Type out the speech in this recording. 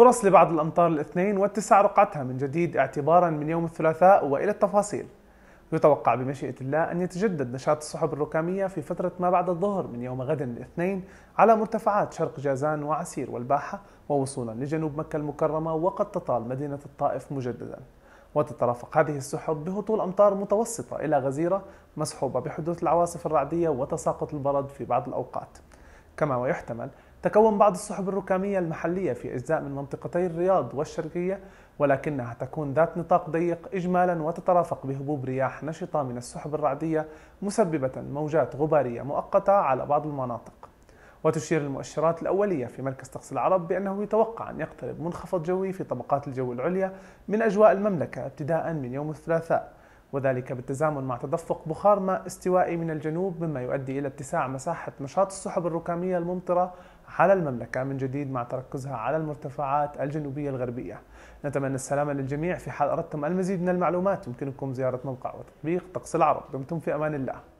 فرص لبعض الأمطار الاثنين واتساع رقعتها من جديد اعتبارا من يوم الثلاثاء وإلى التفاصيل يتوقع بمشيئة الله أن يتجدد نشاط السحب الركامية في فترة ما بعد الظهر من يوم غد الاثنين على مرتفعات شرق جازان وعسير والباحة ووصولا لجنوب مكة المكرمة وقد تطال مدينة الطائف مجددا وتترافق هذه السحب بهطول أمطار متوسطة إلى غزيرة مصحوبه بحدوث العواصف الرعدية وتساقط البرد في بعض الأوقات كما ويحتمل تكون بعض السحب الركامية المحلية في أجزاء من منطقتي الرياض والشرقية ولكنها تكون ذات نطاق ضيق إجمالا وتترافق بهبوب رياح نشطة من السحب الرعدية مسببة موجات غبارية مؤقتة على بعض المناطق وتشير المؤشرات الأولية في مركز طقس العرب بأنه يتوقع أن يقترب منخفض جوي في طبقات الجو العليا من أجواء المملكة ابتداء من يوم الثلاثاء وذلك بالتزامن مع تدفق بخار ماء استوائي من الجنوب مما يؤدي إلى اتساع مساحة نشاط السحب الركامية الممطرة على المملكة من جديد مع تركزها على المرتفعات الجنوبية الغربية نتمنى السلامة للجميع في حال أردتم المزيد من المعلومات يمكنكم زيارة موقع وتطبيق طقس العرب دمتم في أمان الله